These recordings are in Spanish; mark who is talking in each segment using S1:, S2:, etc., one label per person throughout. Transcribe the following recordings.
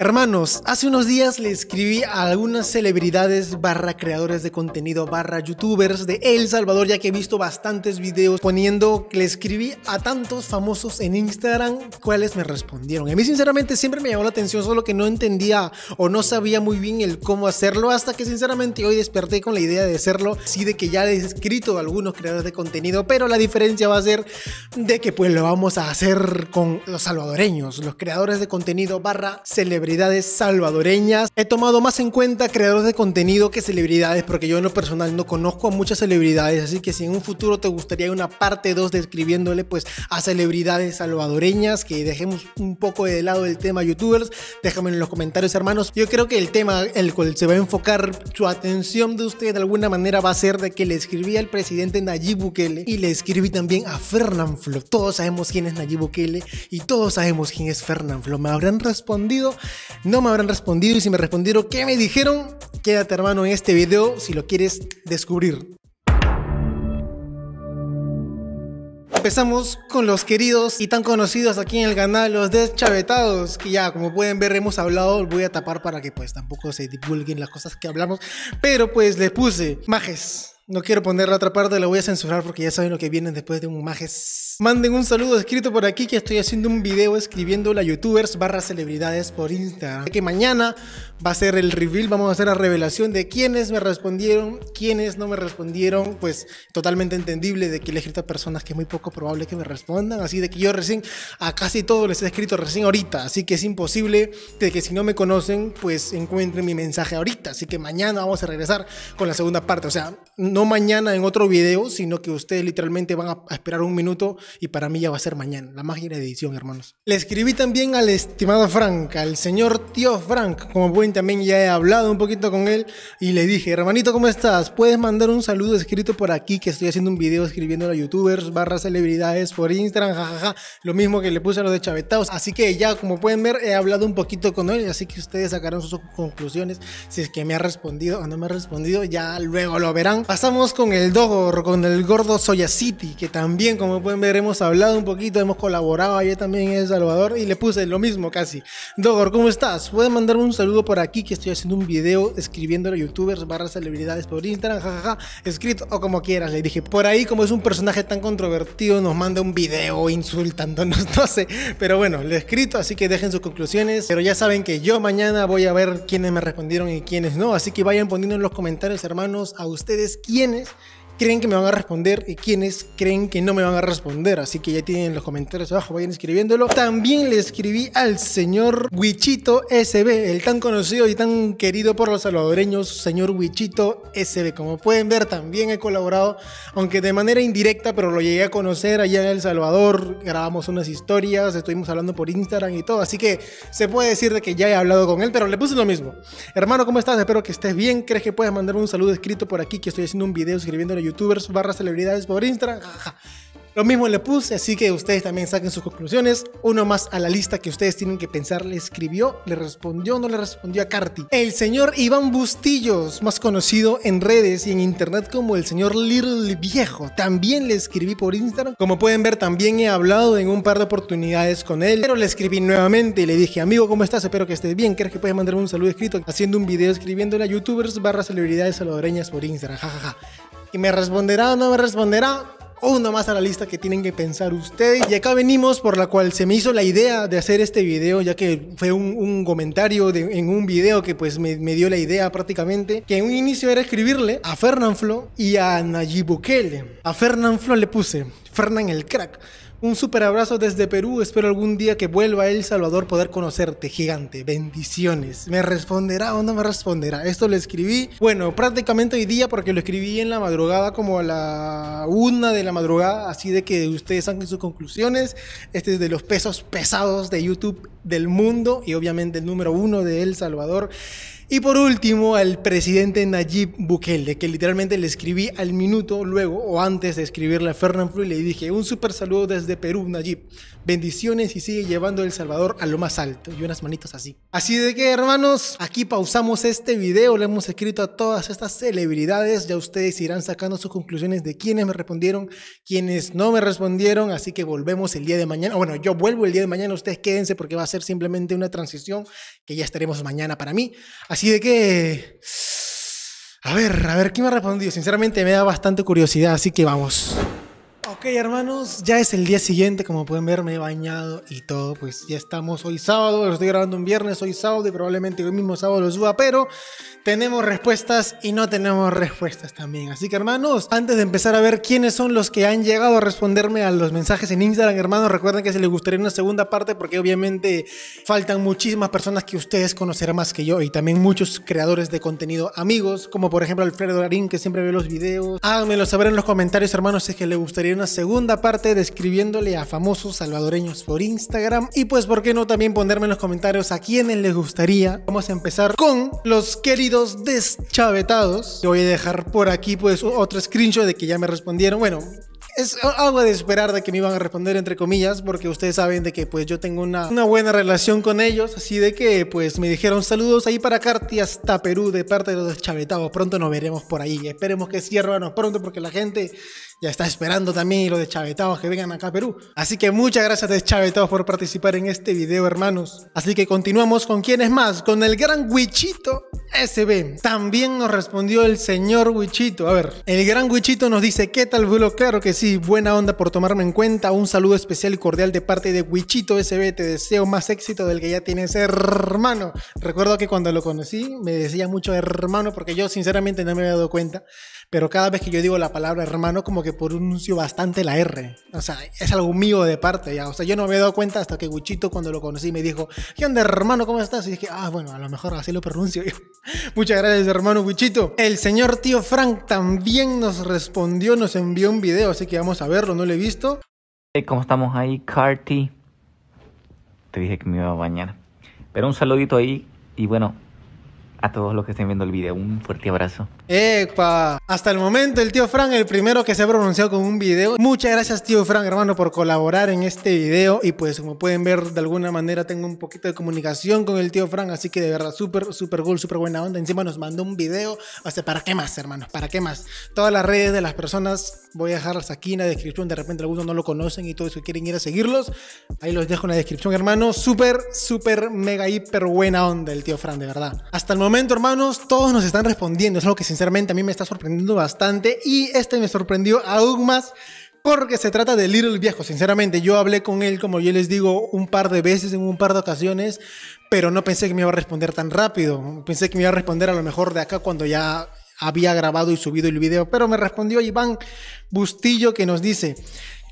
S1: Hermanos, hace unos días le escribí a algunas celebridades barra creadores de contenido barra youtubers de El Salvador ya que he visto bastantes videos poniendo que le escribí a tantos famosos en Instagram cuáles me respondieron. A mí sinceramente siempre me llamó la atención solo que no entendía o no sabía muy bien el cómo hacerlo hasta que sinceramente hoy desperté con la idea de hacerlo, sí de que ya he escrito a algunos creadores de contenido, pero la diferencia va a ser de que pues lo vamos a hacer con los salvadoreños, los creadores de contenido barra celebridades celebridades salvadoreñas. He tomado más en cuenta creadores de contenido que celebridades porque yo en lo personal no conozco a muchas celebridades, así que si en un futuro te gustaría una parte 2 describiéndole pues a celebridades salvadoreñas, que dejemos un poco de lado el tema youtubers, déjame en los comentarios hermanos. Yo creo que el tema el cual se va a enfocar su atención de usted de alguna manera va a ser de que le escribí al presidente Nayib Bukele y le escribí también a Fernán Flo. Todos sabemos quién es Nayib Bukele y todos sabemos quién es Fernán Flo. Me habrán respondido no me habrán respondido y si me respondieron, ¿qué me dijeron? Quédate hermano en este video si lo quieres descubrir. Empezamos con los queridos y tan conocidos aquí en el canal, los deschavetados, que ya como pueden ver hemos hablado, voy a tapar para que pues tampoco se divulguen las cosas que hablamos, pero pues le puse majes, no quiero poner la otra parte, la voy a censurar porque ya saben lo que viene después de un majes. Manden un saludo escrito por aquí que estoy haciendo un video escribiendo la youtubers barra celebridades por Instagram. Que mañana va a ser el reveal, vamos a hacer la revelación de quiénes me respondieron, quiénes no me respondieron. Pues totalmente entendible de que le he escrito a personas que es muy poco probable que me respondan. Así de que yo recién a casi todos les he escrito recién ahorita. Así que es imposible de que si no me conocen, pues encuentren mi mensaje ahorita. Así que mañana vamos a regresar con la segunda parte. O sea no mañana en otro video, sino que ustedes literalmente van a, esperar un minuto y para mí ya va a ser mañana. La magia de edición, hermanos. Le escribí también al estimado Frank, al señor tío Frank. Como pueden, también ya he hablado un poquito con él y le dije, hermanito, ¿cómo estás? ¿Puedes mandar un saludo escrito por aquí? Que estoy haciendo un video escribiendo a youtubers, barra celebridades por Instagram, jajaja. Lo mismo que le puse a los de Chavetaos. Así que ya, como pueden ver, he hablado un poquito con él, así que ustedes sacarán sus conclusiones si es que me ha respondido o no me ha respondido. Ya luego lo verán con el Dogor, con el gordo Soya que también, como pueden ver, hemos hablado un poquito, hemos colaborado ayer también en El Salvador y le puse lo mismo casi. Dogor, ¿cómo estás? Pueden mandarme un saludo por aquí, que estoy haciendo un video escribiendo a youtubers barra celebridades por Instagram, jajaja, escrito o como quieras, le dije. Por ahí, como es un personaje tan controvertido, nos manda un video insultándonos, no sé. Pero bueno, le he escrito, así que dejen sus conclusiones. Pero ya saben que yo mañana voy a ver quiénes me respondieron y quiénes no, así que vayan poniendo en los comentarios, hermanos, a ustedes tienes creen que me van a responder y quienes creen que no me van a responder. Así que ya tienen los comentarios abajo, vayan escribiéndolo. También le escribí al señor Huichito SB, el tan conocido y tan querido por los salvadoreños, señor Huichito SB. Como pueden ver, también he colaborado, aunque de manera indirecta, pero lo llegué a conocer allá en El Salvador. Grabamos unas historias, estuvimos hablando por Instagram y todo. Así que se puede decir de que ya he hablado con él, pero le puse lo mismo. Hermano, ¿cómo estás? Espero que estés bien. ¿Crees que puedes mandarme un saludo escrito por aquí? Que estoy haciendo un video escribiéndolo youtubers barra celebridades por Instagram. Lo mismo le puse, así que ustedes también saquen sus conclusiones. Uno más a la lista que ustedes tienen que pensar. ¿Le escribió? ¿Le respondió? ¿No le respondió a Carti? El señor Iván Bustillos, más conocido en redes y en internet como el señor Little Viejo, también le escribí por Instagram. Como pueden ver, también he hablado en un par de oportunidades con él, pero le escribí nuevamente y le dije, amigo, ¿cómo estás? Espero que estés bien. ¿Crees que puedes mandarme un saludo escrito haciendo un video escribiéndole a youtubers barra celebridades salvadoreñas por Instagram? Jajaja y me responderá o no me responderá. o Uno más a la lista que tienen que pensar ustedes. Y acá venimos por la cual se me hizo la idea de hacer este video, ya que fue un, comentario en un video que pues me, dio la idea prácticamente, que en un inicio era escribirle a Flo y a Nayib Bukele. A Flo le puse Fernan el crack. Un super abrazo desde Perú. Espero algún día que vuelva a El Salvador poder conocerte, gigante. Bendiciones. ¿Me responderá o no me responderá? Esto lo escribí, bueno, prácticamente hoy día porque lo escribí en la madrugada, como a la una de la madrugada. Así de que ustedes hagan sus conclusiones. Este es de los pesos pesados de YouTube del mundo y obviamente el número uno de El Salvador. Y por último, al presidente Nayib Bukele, que literalmente le escribí al minuto luego o antes de escribirle a Fernand y le dije, un súper saludo desde Perú, Nayib. Bendiciones y sigue llevando El Salvador a lo más alto. Y unas manitas así. Así de que, hermanos, aquí pausamos este video. Le hemos escrito a todas estas celebridades. Ya ustedes irán sacando sus conclusiones de quiénes me respondieron, quiénes no me respondieron. Así que volvemos el día de mañana. Bueno, yo vuelvo el día de mañana. Ustedes quédense porque va a ser simplemente una transición que ya estaremos mañana para mí. Así ¿Y de que... A ver, a ver, ¿qué me ha respondido? Sinceramente me da bastante curiosidad, así que vamos. Ok, hermanos, ya es el día siguiente, como pueden ver, me he bañado y todo, pues ya estamos hoy sábado, lo estoy grabando un viernes, hoy sábado y probablemente hoy mismo sábado lo suba, pero tenemos respuestas y no tenemos respuestas también. Así que, hermanos, antes de empezar a ver quiénes son los que han llegado a responderme a los mensajes en Instagram, hermanos, recuerden que si les gustaría una segunda parte, porque obviamente faltan muchísimas personas que ustedes conocerán más que yo y también muchos creadores de contenido amigos, como por ejemplo Alfredo Larín, que siempre ve los videos. Háganmelo saber en los comentarios, hermanos, si es que les gustaría una segunda parte describiéndole a famosos salvadoreños por Instagram. Y pues, ¿por qué no también ponerme en los comentarios a quienes les gustaría? Vamos a empezar con los queridos deschavetados. Te voy a dejar por aquí pues otro screenshot de que ya me respondieron. Bueno, es algo de esperar de que me iban a responder entre comillas porque ustedes saben de que pues yo tengo una, buena relación con ellos así de que pues me dijeron saludos ahí para Carti hasta Perú de parte de los deschavetados pronto nos veremos por ahí esperemos que sí pronto porque la gente ya está esperando también los Chavetados que vengan acá a Perú. Así que muchas gracias de Chavetados por participar en este video, hermanos. Así que continuamos con quién es más, con el gran Wichito SB. También nos respondió el señor Wichito. A ver, el gran Wichito nos dice, ¿qué tal, Bulo? Claro que sí, buena onda por tomarme en cuenta. Un saludo especial y cordial de parte de Wichito SB. Te deseo más éxito del que ya tienes, hermano. Recuerdo que cuando lo conocí me decía mucho hermano porque yo sinceramente no me había dado cuenta pero cada vez que yo digo la palabra hermano, como que pronuncio bastante la R. O sea, es algo mío de parte ya. O sea, yo no me he dado cuenta hasta que Guchito, cuando lo conocí, me dijo, ¿qué onda, hermano? ¿Cómo estás? Y dije, ah, bueno, a lo mejor así lo pronuncio yo. Muchas gracias, hermano Guchito. El señor tío Frank también nos respondió, nos envió un video, así que vamos a verlo, no lo he visto. ¿Cómo estamos ahí, Carty? Te dije que me iba a bañar. Pero un saludito ahí y bueno, a todos los que estén viendo el video, un fuerte abrazo. ¡Epa! Hasta el momento el tío Fran, el primero que se ha pronunciado con un video. Muchas gracias tío Fran, hermano, por colaborar en este video. Y pues como pueden ver, de alguna manera tengo un poquito de comunicación con el tío Fran. Así que de verdad, súper, súper cool, súper buena onda. Encima nos mandó un video. O sea, ¿para qué más, hermanos? ¿Para qué más? Todas las redes de las personas voy a dejarlas aquí en la descripción. De repente algunos no lo conocen y todos eso quieren ir a seguirlos. Ahí los dejo en la descripción, hermano. Súper, súper, mega, hiper buena onda el tío Fran, de verdad. Hasta el momento hermanos, todos nos están respondiendo. Es algo que sinceramente a mí me está sorprendiendo bastante y este me sorprendió aún más porque se trata de Little Viejo. Sinceramente, yo hablé con él, como yo les digo, un par de veces, en un par de ocasiones, pero no pensé que me iba a responder tan rápido. Pensé que me iba a responder a lo mejor de acá cuando ya había grabado y subido el video, pero me respondió Iván Bustillo que nos dice,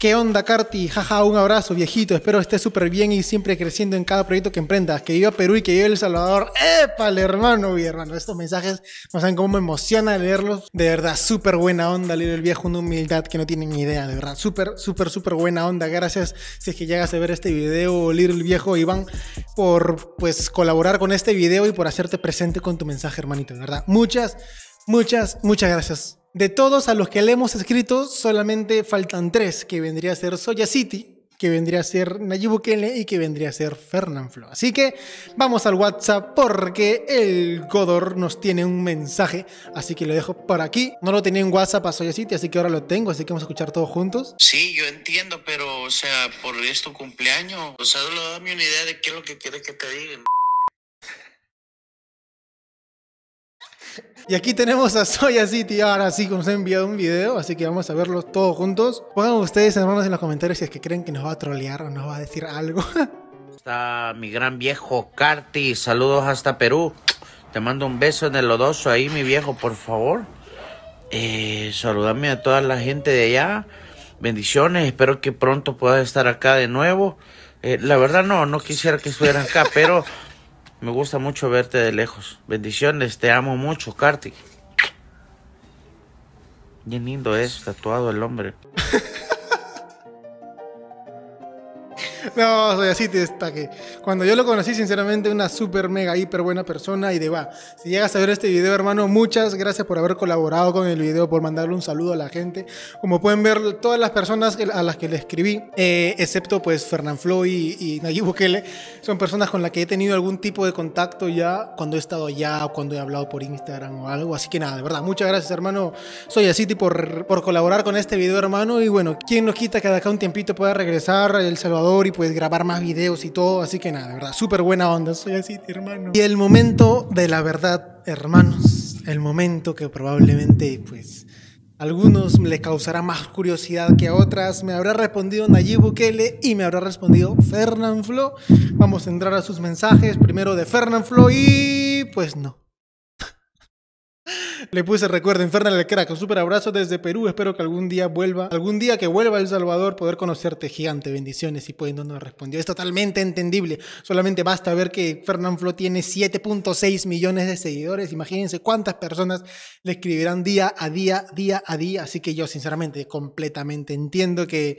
S1: ¿Qué onda, Carti? Jaja, un abrazo, viejito. Espero estés súper bien y siempre creciendo en cada proyecto que emprendas. Que viva Perú y que viva El Salvador. ¡Épale, hermano! Mi hermano, estos mensajes no saben cómo me emociona leerlos. De verdad, súper buena onda, leer el viejo, una humildad que no tiene ni idea, de verdad. Súper, súper, súper buena onda. Gracias si es que llegas a ver este video, Little el Viejo, Iván, por pues colaborar con este video y por hacerte presente con tu mensaje, hermanito, de verdad. Muchas, muchas, muchas gracias. De todos a los que le hemos escrito, solamente faltan tres, que vendría a ser Soya City, que vendría a ser Nayib Bukele y que vendría a ser Flo. Así que vamos al WhatsApp porque el Godor nos tiene un mensaje, así que lo dejo por aquí. No lo tenía en WhatsApp a Soya City, así que ahora lo tengo, así que vamos a escuchar todos juntos. Sí, yo entiendo, pero o sea, por esto cumpleaños, o sea, dame una idea de qué es lo que quieres que te digan. Y aquí tenemos a Soya City, ahora sí que nos ha enviado un video, así que vamos a verlo todos juntos. Pongan ustedes, hermanos, en los comentarios si es que creen que nos va a trolear o nos va a decir algo. Está mi gran viejo Carti, saludos hasta Perú. Te mando un beso en el lodoso ahí, mi viejo, por favor. Eh, saludame a toda la gente de allá. Bendiciones, espero que pronto puedas estar acá de nuevo. Eh, la verdad no, no quisiera que estuvieran acá, pero me gusta mucho verte de lejos. Bendiciones, te amo mucho, Kartik. Bien lindo es, tatuado el hombre. no, soy así, te destaque. Cuando yo lo conocí, sinceramente, una súper, mega, hiper buena persona y de va. Si llegas a ver este video, hermano, muchas gracias por haber colaborado con el video, por mandarle un saludo a la gente. Como pueden ver, todas las personas a las que le escribí, eh, excepto pues Fernán Flo y, y Nayib Bukele, son personas con las que he tenido algún tipo de contacto ya cuando he estado allá o cuando he hablado por Instagram o algo. Así que nada, de verdad, muchas gracias, hermano. Soy así por, por colaborar con este video, hermano. Y bueno, ¿quién nos quita que de acá un tiempito pueda regresar a El Salvador y pues pues grabar más videos y todo, así que nada, de verdad, súper buena onda, soy así, hermano. Y el momento de la verdad, hermanos, el momento que probablemente pues algunos les causará más curiosidad que a otras. Me habrá respondido Nayib Bukele y me habrá respondido Flo Vamos a entrar a sus mensajes, primero de Flo y pues no. Le puse recuerdo, Infernal el crack, un super abrazo desde Perú, espero que algún día vuelva, algún día que vuelva El Salvador, poder conocerte gigante, bendiciones, y pues no respondió, es totalmente entendible, solamente basta ver que Fernán Flo tiene 7.6 millones de seguidores, imagínense cuántas personas le escribirán día a día, día a día, así que yo sinceramente completamente entiendo que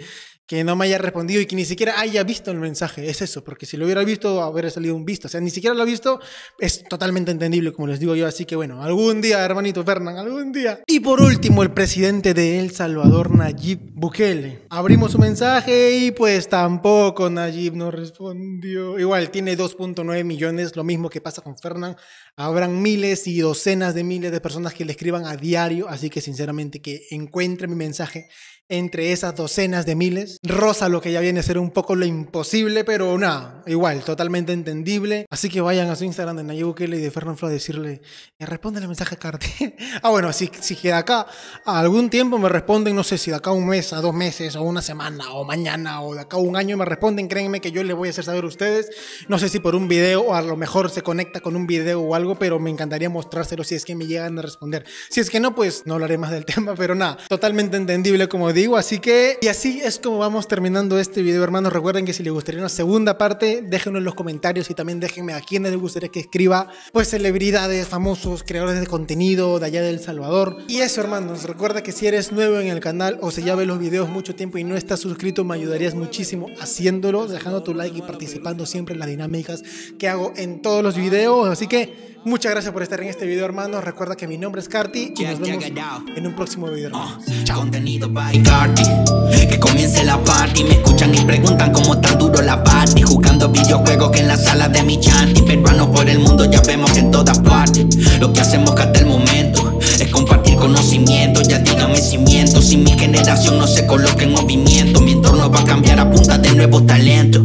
S1: que no me haya respondido y que ni siquiera haya visto el mensaje. Es eso, porque si lo hubiera visto, habría salido un visto. O sea, ni siquiera lo ha visto, es totalmente entendible, como les digo yo. Así que bueno, algún día, hermanito Fernán, algún día. Y por último, el presidente de El Salvador, Nayib Bukele. Abrimos su mensaje y pues tampoco Nayib no respondió. Igual, tiene 2.9 millones, lo mismo que pasa con Fernán. Habrán miles y docenas de miles de personas que le escriban a diario, así que sinceramente que encuentre mi mensaje entre esas docenas de miles. Rosa lo que ya viene a ser un poco lo imposible, pero nada, igual, totalmente entendible. Así que vayan a su Instagram de Nayib y de Fernando Flo a decirle, eh, responde el mensaje a ah, bueno, si, si de acá a algún tiempo me responden, no sé si de acá a un mes, a dos meses, o una semana, o mañana, o de acá a un año me responden, créanme que yo les voy a hacer saber a ustedes. No sé si por un video, o a lo mejor se conecta con un video o algo, pero me encantaría mostrárselo si es que me llegan a responder. Si es que no, pues no hablaré más del tema, pero nada, totalmente entendible como digo, así que... Y así es como vamos terminando este video, hermanos. Recuerden que si les gustaría una segunda parte, déjenlo en los comentarios y también déjenme a quienes les gustaría que escriba, pues celebridades, famosos, creadores de contenido de allá del Salvador. Y eso, hermanos, recuerda que si eres nuevo en el canal o se ya ves los videos mucho tiempo y no estás suscrito, me ayudarías muchísimo haciéndolo, dejando tu like y participando siempre en las dinámicas que hago en todos los videos. Así que... Muchas gracias por estar en este video, hermanos. Recuerda que mi nombre es Carti y nos vemos en un próximo video. Oh, Chao. Contenido by Carti. Que comience la party. Me escuchan y preguntan cómo tan duro la party. Jugando videojuegos que en la sala de mi chanty. Peruanos por el mundo ya vemos que en todas partes. Lo que hacemos hasta el momento es compartir conocimiento. Ya díganme si Si mi generación no se coloca en movimiento, mi entorno va a cambiar a punta de nuevos talentos.